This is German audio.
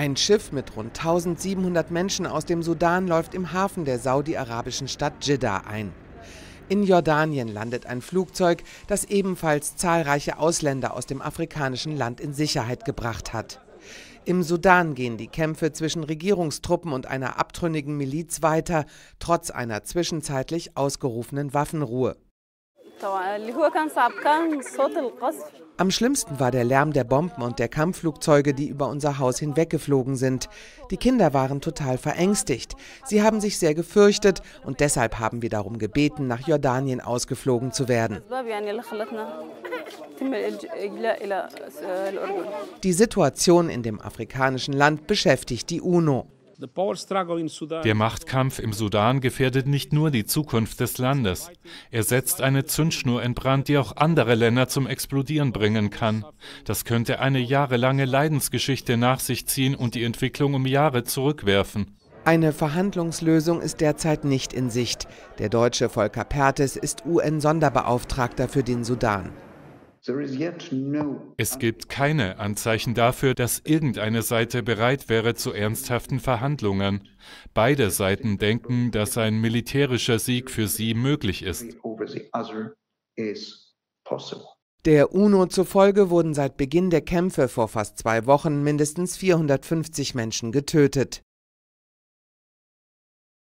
Ein Schiff mit rund 1700 Menschen aus dem Sudan läuft im Hafen der saudi-arabischen Stadt Jeddah ein. In Jordanien landet ein Flugzeug, das ebenfalls zahlreiche Ausländer aus dem afrikanischen Land in Sicherheit gebracht hat. Im Sudan gehen die Kämpfe zwischen Regierungstruppen und einer abtrünnigen Miliz weiter, trotz einer zwischenzeitlich ausgerufenen Waffenruhe. Am schlimmsten war der Lärm der Bomben und der Kampfflugzeuge, die über unser Haus hinweggeflogen sind. Die Kinder waren total verängstigt. Sie haben sich sehr gefürchtet und deshalb haben wir darum gebeten, nach Jordanien ausgeflogen zu werden. Die Situation in dem afrikanischen Land beschäftigt die UNO. Der Machtkampf im Sudan gefährdet nicht nur die Zukunft des Landes. Er setzt eine Zündschnur in Brand, die auch andere Länder zum Explodieren bringen kann. Das könnte eine jahrelange Leidensgeschichte nach sich ziehen und die Entwicklung um Jahre zurückwerfen. Eine Verhandlungslösung ist derzeit nicht in Sicht. Der deutsche Volker Pertes ist UN-Sonderbeauftragter für den Sudan. Es gibt keine Anzeichen dafür, dass irgendeine Seite bereit wäre zu ernsthaften Verhandlungen. Beide Seiten denken, dass ein militärischer Sieg für sie möglich ist. Der UNO zufolge wurden seit Beginn der Kämpfe vor fast zwei Wochen mindestens 450 Menschen getötet.